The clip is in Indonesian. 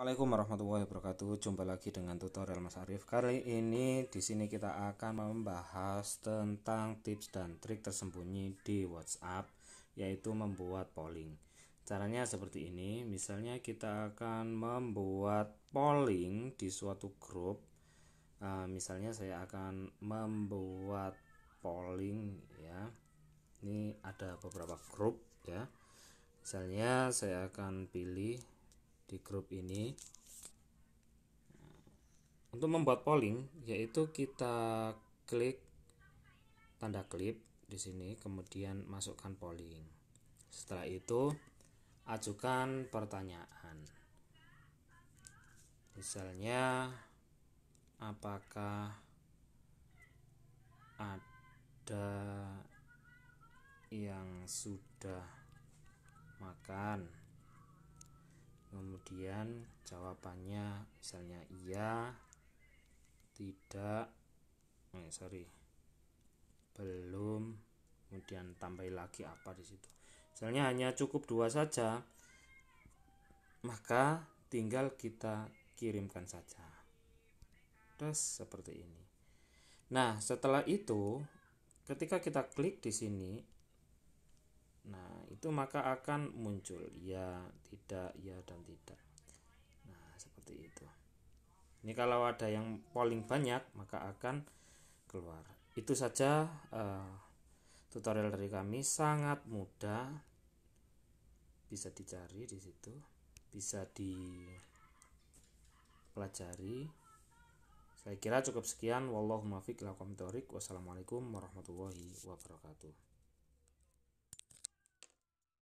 Assalamualaikum warahmatullahi wabarakatuh. Jumpa lagi dengan tutorial Mas Arif. Kali ini di sini kita akan membahas tentang tips dan trik tersembunyi di WhatsApp yaitu membuat polling. Caranya seperti ini. Misalnya kita akan membuat polling di suatu grup. Ah, misalnya saya akan membuat polling ya. Ini ada beberapa grup ya. Misalnya saya akan pilih di grup ini untuk membuat polling yaitu kita klik tanda klip di sini kemudian masukkan polling setelah itu ajukan pertanyaan misalnya apakah ada yang sudah makan kemudian jawabannya misalnya iya tidak eh, sorry belum kemudian tambahi lagi apa di situ misalnya hanya cukup dua saja maka tinggal kita kirimkan saja terus seperti ini nah setelah itu ketika kita klik di sini Nah, itu maka akan muncul ya, tidak, ya dan tidak. Nah, seperti itu. Ini kalau ada yang polling banyak maka akan keluar. Itu saja uh, tutorial dari kami sangat mudah. Bisa dicari di situ, bisa dipelajari. Saya kira cukup sekian. Wallahu muwaffiq Wassalamualaikum warahmatullahi wabarakatuh.